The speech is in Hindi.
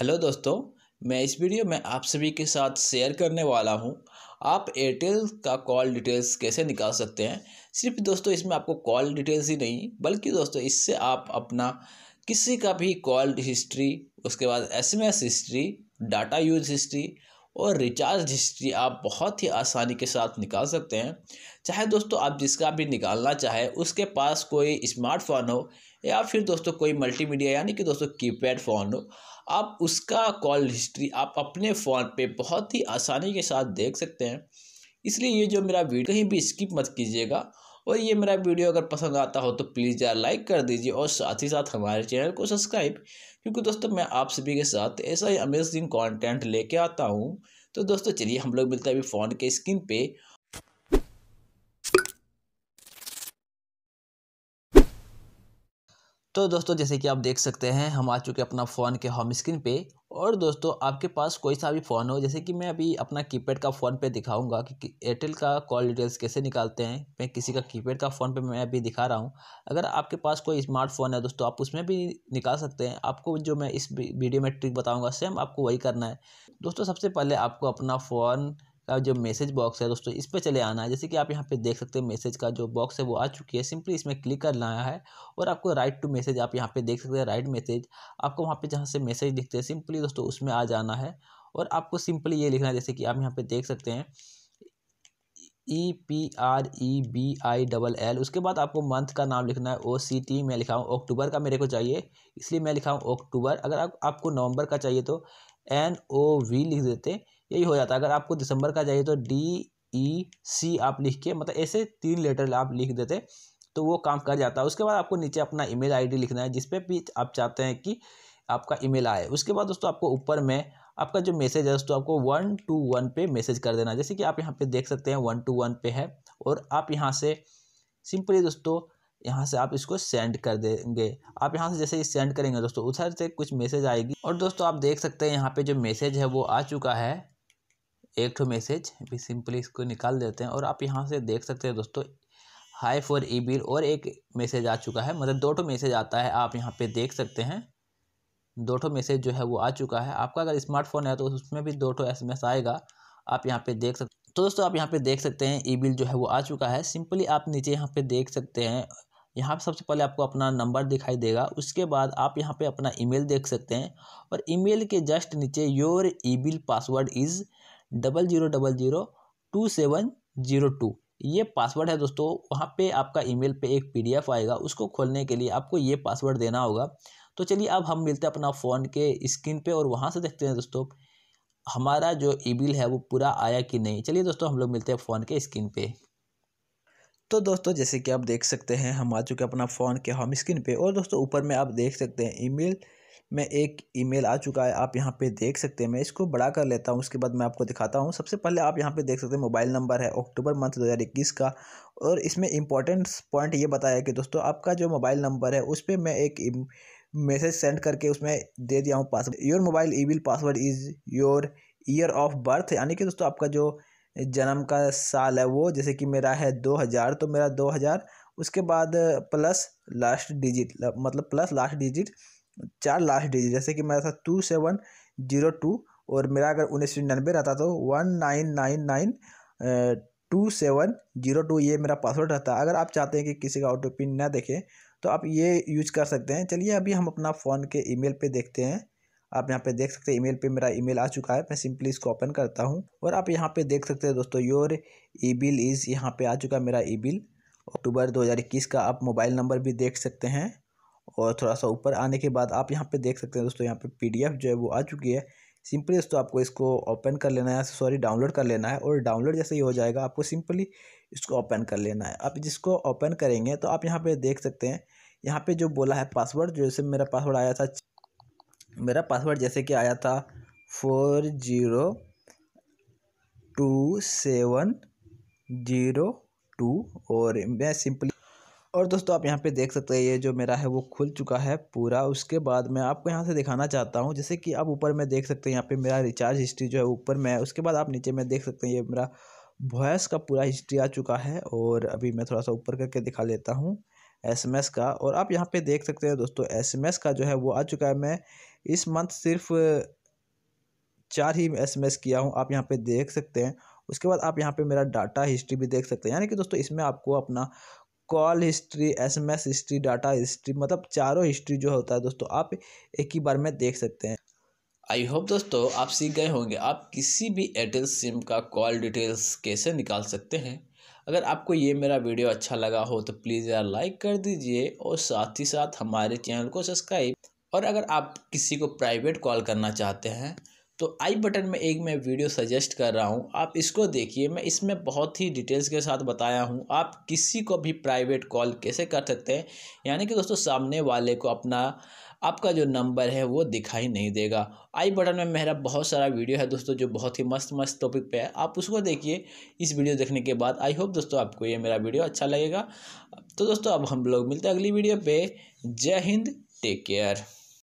हेलो दोस्तों मैं इस वीडियो में आप सभी के साथ शेयर करने वाला हूं आप एयरटेल का कॉल डिटेल्स कैसे निकाल सकते हैं सिर्फ दोस्तों इसमें आपको कॉल डिटेल्स ही नहीं बल्कि दोस्तों इससे आप अपना किसी का भी कॉल हिस्ट्री उसके बाद SMS history data use history और रिचार्ज हिस्ट्री आप बहुत ही आसानी के साथ निकाल सकते हैं चाहे दोस्तों आप जिसका भी निकालना चाहे उसके पास कोई स्मार्टफोन हो या फिर दोस्तों कोई मल्टीमीडिया यानी कि दोस्तों कीपैड फ़ोन हो आप उसका कॉल हिस्ट्री आप अपने फ़ोन पे बहुत ही आसानी के साथ देख सकते हैं इसलिए ये जो मेरा वीडियो कहीं भी स्किप मत कीजिएगा और ये मेरा वीडियो अगर पसंद आता हो तो प्लीज़ यार लाइक कर दीजिए और साथ ही साथ हमारे चैनल को सब्सक्राइब क्योंकि दोस्तों मैं आप सभी के साथ ऐसा ही अमेजिंग कॉन्टेंट लेके आता हूँ तो दोस्तों चलिए हम लोग मिलते हैं अभी फ़ोन के स्क्रीन पर तो दोस्तों जैसे कि आप देख सकते हैं हम आ चुके अपना फ़ोन के होम स्क्रीन पे और दोस्तों आपके पास कोई सा भी फ़ोन हो जैसे कि मैं अभी अपना कीपैड का फ़ोन पे दिखाऊंगा कि एयरटेल का कॉल डिटेल्स कैसे निकालते हैं मैं किसी का कीपैड का फ़ोन पे मैं अभी दिखा रहा हूं अगर आपके पास कोई स्मार्टफ़ोन है दोस्तों आप उसमें भी निकाल सकते हैं आपको जो मैं इस वीडियो में ट्रिक बताऊँगा सेम आपको वही करना है दोस्तों सबसे पहले आपको अपना फ़ोन का जो मैसेज बॉक्स है दोस्तों इस पर चले आना है जैसे कि आप यहाँ पे देख सकते हैं मैसेज का जो बॉक्स है वो आ चुकी है सिंपली इसमें क्लिक कर लाया है और आपको राइट टू मैसेज आप यहाँ पे देख सकते हैं राइट मैसेज आपको वहाँ पे जहाँ से मैसेज लिखते हैं सिंपली दोस्तों उसमें आ जाना है और आपको सिंपली ये लिखना है जैसे कि आप यहाँ पर देख सकते हैं E P R E B I double L उसके बाद आपको मंथ का नाम लिखना है ओ सी टी मैं लिखा हूँ अक्टूबर का मेरे को चाहिए इसलिए मैं लिखा हूँ अक्टूबर अगर आप, आपको नवंबर का चाहिए तो एन ओ वी लिख देते यही हो जाता है अगर आपको दिसंबर का चाहिए तो डी ई सी आप लिख के मतलब ऐसे तीन लेटर आप लिख देते तो वो काम कर जाता है उसके बाद आपको नीचे अपना ईमेल आईडी लिखना है जिसपे भी आप चाहते हैं कि आपका ईमेल आए उसके बाद दोस्तों आपको ऊपर में आपका जो मैसेज है दोस्तों आपको वन टू वन पे मैसेज कर देना जैसे कि आप यहाँ पे देख सकते हैं वन टू वन पे है और आप यहाँ से सिंपली दोस्तों यहाँ से आप इसको सेंड कर देंगे आप यहाँ से जैसे सेंड करेंगे दोस्तों उधर से कुछ मैसेज आएगी और दोस्तों आप देख सकते हैं यहाँ पे जो मैसेज है वो आ चुका है एक ठो मैसेज भी सिंपली इसको निकाल देते हैं और आप यहाँ से देख सकते हैं दोस्तों हाई फॉर ई बिल और एक मैसेज आ चुका है मतलब दो ठो मैसेज आता है आप यहाँ पे देख सकते हैं दो ठो मैसेज जो है वो आ चुका है आपका अगर स्मार्टफोन है तो उसमें भी दो ठो एस आएगा आप यहाँ पे देख सकते तो दोस्तों आप यहाँ पे देख सकते हैं ई बिल जो है वो आ चुका है सिंपली आप नीचे यहाँ पे देख सकते हैं यहाँ पर सबसे पहले आपको अपना नंबर दिखाई देगा उसके बाद आप यहाँ पे अपना ईमेल देख सकते हैं और ईमेल के जस्ट नीचे your e bill password is double zero double zero two seven zero two ये पासवर्ड है दोस्तों वहाँ पे आपका ईमेल पे एक पीडीएफ आएगा उसको खोलने के लिए आपको ये पासवर्ड देना होगा तो चलिए अब हम मिलते हैं अपना फ़ोन के स्क्रीन पे और वहाँ से देखते हैं दोस्तों हमारा जो ईमेल है वो पूरा आया कि नहीं चलिए दोस्तों हम लोग मिलते हैं फ़ोन के स्क्रीन पे तो दोस्तों जैसे कि आप देख सकते हैं हम आ चुके अपना फ़ोन के होम स्क्रीन पे और दोस्तों ऊपर में आप देख सकते हैं ईमेल में एक ईमेल आ चुका है आप यहाँ पे देख सकते हैं मैं इसको बड़ा कर लेता हूँ उसके बाद मैं आपको दिखाता हूँ सबसे पहले आप यहाँ पे देख सकते हैं मोबाइल नंबर है अक्टूबर मंथ 2021 का और इसमें इंपॉर्टेंट पॉइंट ये बताया कि दोस्तों आपका जो मोबाइल नंबर है उस पर मैं एक मैसेज सेंड करके उसमें दे दिया हूँ password your mobile e password is your year of birth यानी कि दोस्तों आपका जो जन्म का साल है वो जैसे कि मेरा है दो हज़ार तो मेरा दो हज़ार उसके बाद प्लस लास्ट डिजिट मतलब प्लस लास्ट डिजिट चार लास्ट डिजिट जैसे कि मेरा था टू सेवन जीरो टू और मेरा अगर उन्नीस सौ निन्यानवे रहता तो one nine nine nine two seven zero two ये मेरा पासवर्ड रहता अगर आप चाहते हैं कि किसी का ओ पिन ना देखें तो आप ये यूज कर सकते हैं चलिए अभी हम अपना फ़ोन के मेल पे देखते हैं आप यहाँ पे देख सकते हैं ईमेल पे मेरा ईमेल आ चुका है मैं सिंपली इसको ओपन करता हूँ और आप यहाँ पे देख सकते हैं दोस्तों योर ई बिल इज़ यहाँ पे आ चुका है मेरा ई बिल अक्टूबर 2021 का आप मोबाइल नंबर भी देख सकते हैं और थोड़ा सा ऊपर आने के बाद आप यहाँ पे देख सकते हैं दोस्तों यहाँ पे पीडीएफ जो है वो आ चुकी है सिंपली दोस्तों आपको इसको ओपन कर लेना है सॉरी डाउनलोड कर लेना है और डाउनलोड जैसे ही हो जाएगा आपको सिंपली इसको ओपन कर लेना है आप जिसको ओपन करेंगे तो आप यहाँ पर देख सकते हैं यहाँ पर जो बोला है पासवर्ड जैसे मेरा पासवर्ड आया था मेरा पासवर्ड जैसे कि आया था four zero two seven zero two और मैं सिंपली और दोस्तों आप यहाँ पे देख सकते हैं ये जो मेरा है वो खुल चुका है पूरा उसके बाद मैं आपको यहाँ से दिखाना चाहता हूँ जैसे कि आप ऊपर में देख सकते हैं यहाँ पे मेरा रिचार्ज हिस्ट्री जो है ऊपर में है उसके बाद आप नीचे में देख सकते हैं ये मेरा वॉयस का पूरा हिस्ट्री आ चुका है और अभी मैं थोड़ा सा ऊपर करके दिखा लेता हूँ एस का और आप यहाँ पर देख सकते हैं दोस्तों एस का जो है वो आ चुका है मैं इस मंथ सिर्फ चार ही एस किया हूँ आप यहाँ पर देख सकते हैं उसके बाद आप यहाँ पे मेरा डाटा हिस्ट्री भी देख सकते हैं यानी कि दोस्तों इसमें आपको अपना call history SMS history data history मतलब चारों हिस्ट्री जो होता है दोस्तों आप एक ही बार में देख सकते हैं आई होप दोस्तों आप सीख गए होंगे आप किसी भी एयरटेल सिम का कॉल डिटेल्स कैसे निकाल सकते हैं अगर आपको ये मेरा वीडियो अच्छा लगा हो तो प्लीज़ यार लाइक कर दीजिए और साथ ही साथ हमारे चैनल को सब्सक्राइब और अगर आप किसी को प्राइवेट कॉल करना चाहते हैं तो आई बटन में एक मैं वीडियो सजेस्ट कर रहा हूँ आप इसको देखिए मैं इसमें बहुत ही डिटेल्स के साथ बताया हूँ आप किसी को भी प्राइवेट कॉल कैसे कर सकते हैं यानी कि दोस्तों सामने वाले को अपना आपका जो नंबर है वो दिखाई नहीं देगा आई बटन में मेरा बहुत सारा वीडियो है दोस्तों जो बहुत ही मस्त मस्त टॉपिक पे है आप उसको देखिए इस वीडियो देखने के बाद आई होप दोस्तों आपको ये मेरा वीडियो अच्छा लगेगा तो दोस्तों अब हम लोग मिलते हैं अगली वीडियो पे जय हिंद टेक केयर